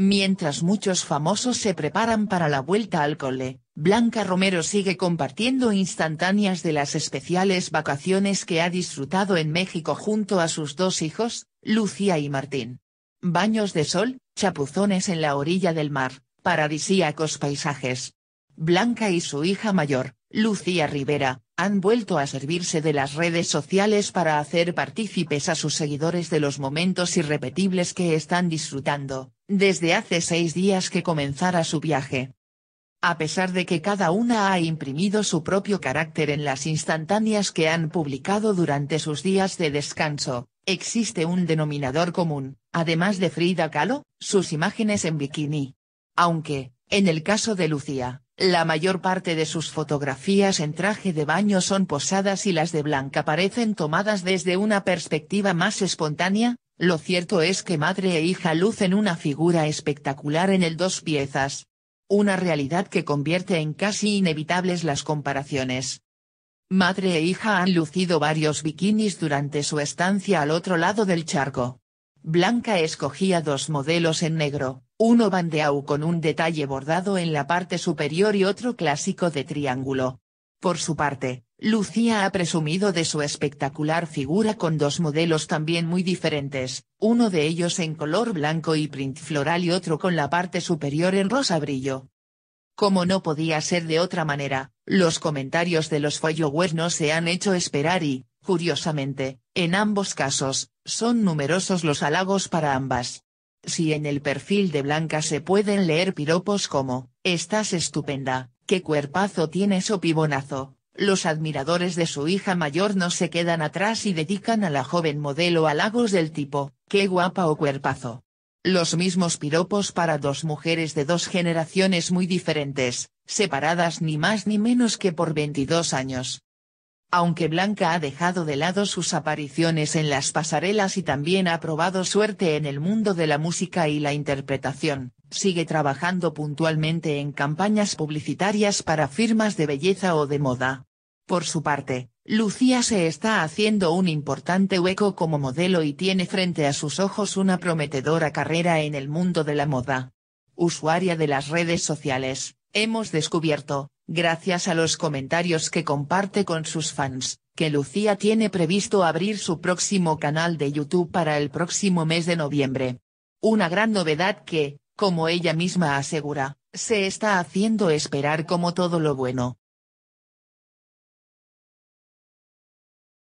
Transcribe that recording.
Mientras muchos famosos se preparan para la vuelta al cole, Blanca Romero sigue compartiendo instantáneas de las especiales vacaciones que ha disfrutado en México junto a sus dos hijos, Lucía y Martín. Baños de sol, chapuzones en la orilla del mar, paradisíacos paisajes. Blanca y su hija mayor, Lucía Rivera, han vuelto a servirse de las redes sociales para hacer partícipes a sus seguidores de los momentos irrepetibles que están disfrutando desde hace seis días que comenzara su viaje. A pesar de que cada una ha imprimido su propio carácter en las instantáneas que han publicado durante sus días de descanso, existe un denominador común, además de Frida Kahlo, sus imágenes en bikini. Aunque, en el caso de Lucía, la mayor parte de sus fotografías en traje de baño son posadas y las de Blanca parecen tomadas desde una perspectiva más espontánea, lo cierto es que madre e hija lucen una figura espectacular en el dos piezas. Una realidad que convierte en casi inevitables las comparaciones. Madre e hija han lucido varios bikinis durante su estancia al otro lado del charco. Blanca escogía dos modelos en negro, uno bandeau con un detalle bordado en la parte superior y otro clásico de triángulo, por su parte, Lucía ha presumido de su espectacular figura con dos modelos también muy diferentes, uno de ellos en color blanco y print floral y otro con la parte superior en rosa brillo. Como no podía ser de otra manera, los comentarios de los followers no se han hecho esperar y, curiosamente, en ambos casos, son numerosos los halagos para ambas. Si en el perfil de Blanca se pueden leer piropos como, estás estupenda, qué cuerpazo tiene pibonazo, Los admiradores de su hija mayor no se quedan atrás y dedican a la joven modelo halagos del tipo, qué guapa o cuerpazo. Los mismos piropos para dos mujeres de dos generaciones muy diferentes, separadas ni más ni menos que por 22 años. Aunque Blanca ha dejado de lado sus apariciones en las pasarelas y también ha probado suerte en el mundo de la música y la interpretación, Sigue trabajando puntualmente en campañas publicitarias para firmas de belleza o de moda. Por su parte, Lucía se está haciendo un importante hueco como modelo y tiene frente a sus ojos una prometedora carrera en el mundo de la moda. Usuaria de las redes sociales, hemos descubierto, gracias a los comentarios que comparte con sus fans, que Lucía tiene previsto abrir su próximo canal de YouTube para el próximo mes de noviembre. Una gran novedad que, como ella misma asegura, se está haciendo esperar como todo lo bueno,